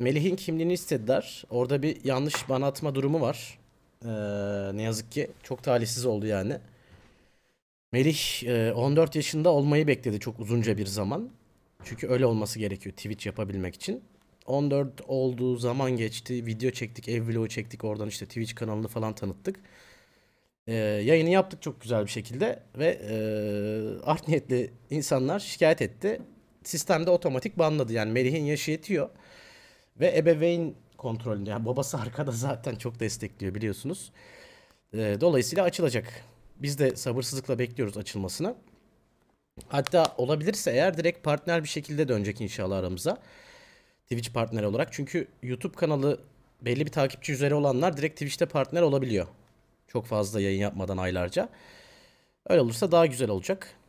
Melih'in kimliğini istediler. Orada bir yanlış bana atma durumu var. Ee, ne yazık ki çok talihsiz oldu yani. Melih e, 14 yaşında olmayı bekledi çok uzunca bir zaman. Çünkü öyle olması gerekiyor Twitch yapabilmek için. 14 olduğu zaman geçti. Video çektik, ev vlogu çektik. Oradan işte Twitch kanalını falan tanıttık. Ee, yayını yaptık çok güzel bir şekilde. Ve e, art niyetli insanlar şikayet etti. Sistemde otomatik banladı. Yani Melih'in yaşı yetiyor. Ve ebeveyn kontrolünde. Yani babası arkada zaten çok destekliyor biliyorsunuz. E, dolayısıyla açılacak. Biz de sabırsızlıkla bekliyoruz açılmasını. Hatta olabilirse eğer direkt partner bir şekilde dönecek inşallah aramıza. Twitch partneri olarak. Çünkü YouTube kanalı belli bir takipçi üzeri olanlar direkt Twitch'te partner olabiliyor. Çok fazla yayın yapmadan aylarca. Öyle olursa daha güzel olacak.